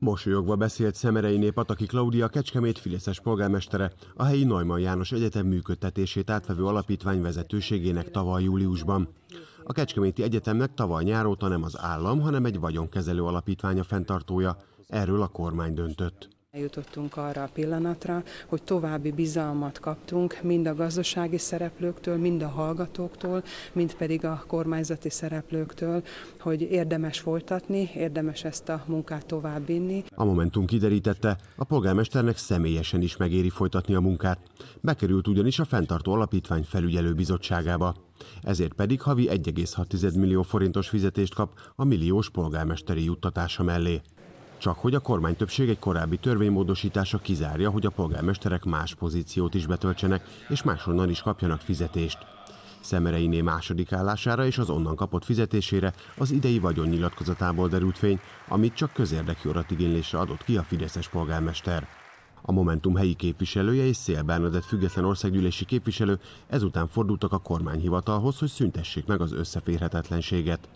Mosolyogva beszélt Szemerei Népataki Klaudia Kecskemét Fideszes polgármestere, a helyi Neumann János Egyetem működtetését átvevő alapítvány vezetőségének tavaly júliusban. A Kecskeméti Egyetemnek tavaly nyáróta nem az állam, hanem egy vagyonkezelő alapítványa fenntartója. Erről a kormány döntött. Eljutottunk arra a pillanatra, hogy további bizalmat kaptunk mind a gazdasági szereplőktől, mind a hallgatóktól, mind pedig a kormányzati szereplőktől, hogy érdemes folytatni, érdemes ezt a munkát továbbvinni. A Momentum kiderítette, a polgármesternek személyesen is megéri folytatni a munkát. Bekerült ugyanis a fenntartó alapítvány felügyelő bizottságába. Ezért pedig havi 1,6 millió forintos fizetést kap a milliós polgármesteri juttatása mellé. Csak hogy a kormány többség egy korábbi törvénymódosítása kizárja, hogy a polgármesterek más pozíciót is betöltsenek, és máshonnan is kapjanak fizetést. Szemereiné második állására és az onnan kapott fizetésére az idei vagyonnyilatkozatából derült fény, amit csak közérdekű igénylésre adott ki a Fideszes polgármester. A Momentum helyi képviselője és Szél Bernadett független országgyűlési képviselő ezután fordultak a kormányhivatalhoz, hogy szüntessék meg az összeférhetetlenséget.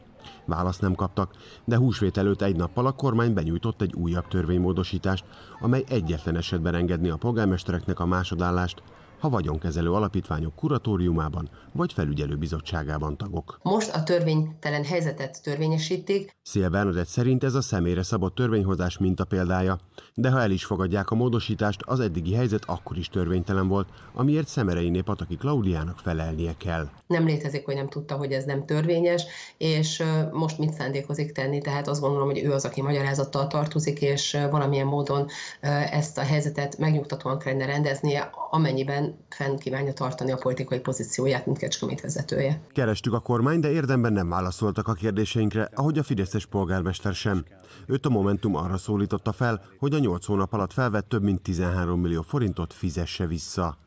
Választ nem kaptak, de húsvét előtt egy nappal a kormány benyújtott egy újabb törvénymódosítást, amely egyetlen esetben engedni a polgármestereknek a másodállást, ha vagyonkezelő alapítványok kuratóriumában vagy felügyelőbizottságában tagok. Most a törvénytelen helyzetet törvényesítik. Szél Bernadett szerint ez a személyre szabott törvényhozás mintapéldája, de ha el is fogadják a módosítást, az eddigi helyzet akkor is törvénytelen volt, amiért Szemereiné Pataki Klaudiának felelnie kell. Nem létezik, hogy nem tudta, hogy ez nem törvényes, és most mit szándékozik tenni, tehát azt gondolom, hogy ő az, aki magyarázattal tartozik, és valamilyen módon ezt a helyzetet megnyugtatóan kellene rendeznie, amennyiben fenn kívánja tartani a politikai pozícióját, mint Kecskemét vezetője. Kerestük a kormány, de érdemben nem válaszoltak a kérdéseinkre, ahogy a fideszes polgármester sem. Őt a Momentum arra szólította fel, hogy a 8 hónap alatt felvett több mint 13 millió forintot fizesse vissza.